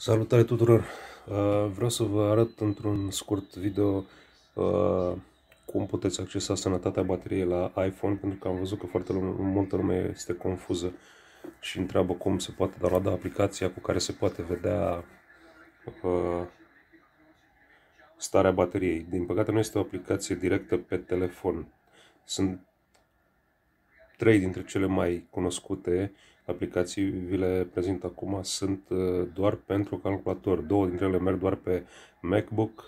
Salutare tuturor! Uh, vreau să vă arăt într-un scurt video uh, cum puteți accesa sănătatea bateriei la iPhone, pentru că am văzut că foarte multă lume este confuză și întreabă cum se poate downloada aplicația cu care se poate vedea uh, starea bateriei. Din păcate nu este o aplicație directă pe telefon. Sunt Trei dintre cele mai cunoscute aplicații vi le prezint acum sunt uh, doar pentru calculator. Două dintre ele merg doar pe MacBook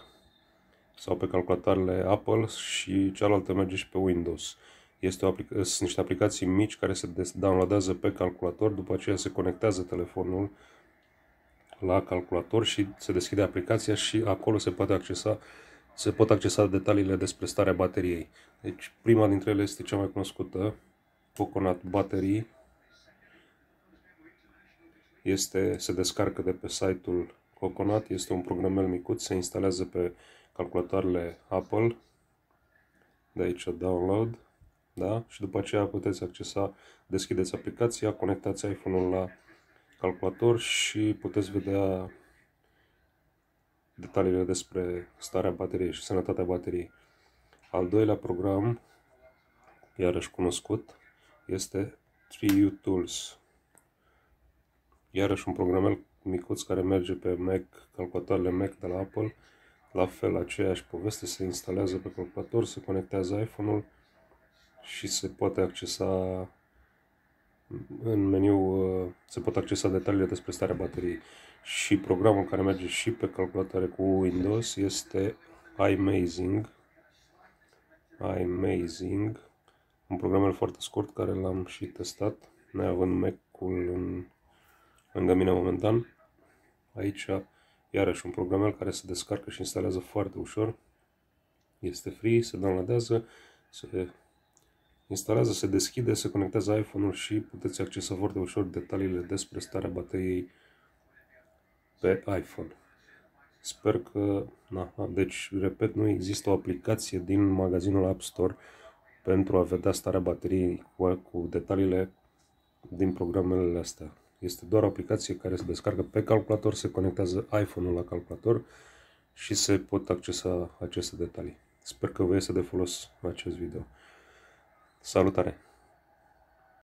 sau pe calculatoarele Apple și cealaltă merge și pe Windows. Este o aplic- sunt niște aplicații mici care se downloadează pe calculator, după aceea se conectează telefonul la calculator și se deschide aplicația și acolo se poate accesa se pot accesa detaliile despre starea bateriei. Deci prima dintre ele este cea mai cunoscută, Coconut Battery este, se descarcă de pe site-ul Coconut, este un programel micuț, se instalează pe calculatoarele Apple, de aici download, da? și după aceea puteți accesa, deschideți aplicația, conectați iPhone-ul la calculator și puteți vedea detaliile despre starea bateriei și sănătatea bateriei. Al doilea program, iarăși cunoscut, este 3U Tools. Iarăși un programel micuț care merge pe Mac, calculatoarele Mac de la Apple. La fel, aceeași poveste, se instalează pe calculator, se conectează iPhone-ul și se poate accesa în meniu uh, se pot accesa detaliile despre starea bateriei. Și programul care merge și pe calculatoare cu Windows este iMazing. iMazing un programel foarte scurt care l-am și testat, neavând Mac-ul în, lângă mine momentan. Aici, iarăși, un programel care se descarcă și instalează foarte ușor. Este free, se downloadează, se instalează, se deschide, se conectează iPhone-ul și puteți accesa foarte ușor detaliile despre starea bateriei pe iPhone. Sper că, na, deci, repet, nu există o aplicație din magazinul App Store pentru a vedea starea bateriei cu, cu detaliile din programele astea. Este doar o aplicație care se descarcă pe calculator, se conectează iPhone-ul la calculator și se pot accesa aceste detalii. Sper că vă este de folos acest video. Salutare!